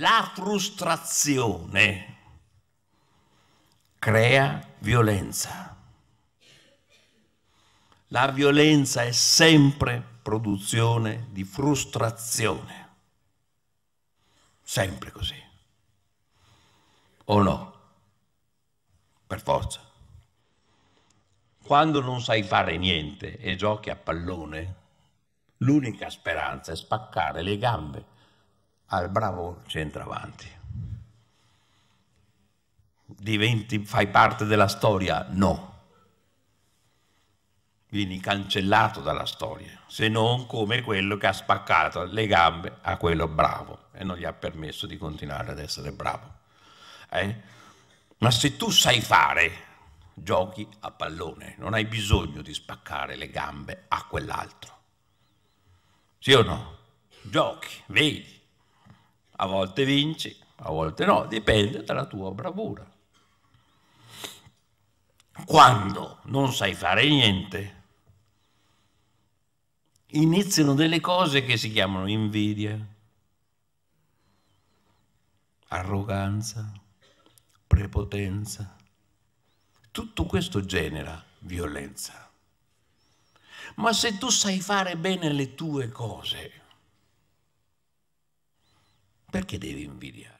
la frustrazione crea violenza. La violenza è sempre produzione di frustrazione. Sempre così. O no? Per forza. Quando non sai fare niente e giochi a pallone, l'unica speranza è spaccare le gambe al bravo centravanti. Diventi, fai parte della storia? No. Vieni cancellato dalla storia, se non come quello che ha spaccato le gambe a quello bravo e non gli ha permesso di continuare ad essere bravo. Eh? Ma se tu sai fare, giochi a pallone, non hai bisogno di spaccare le gambe a quell'altro. Sì o no? Giochi, vedi, a volte vinci, a volte no, dipende dalla tua bravura. Quando non sai fare niente, iniziano delle cose che si chiamano invidia, arroganza, prepotenza. Tutto questo genera violenza. Ma se tu sai fare bene le tue cose, perché devi invidiare?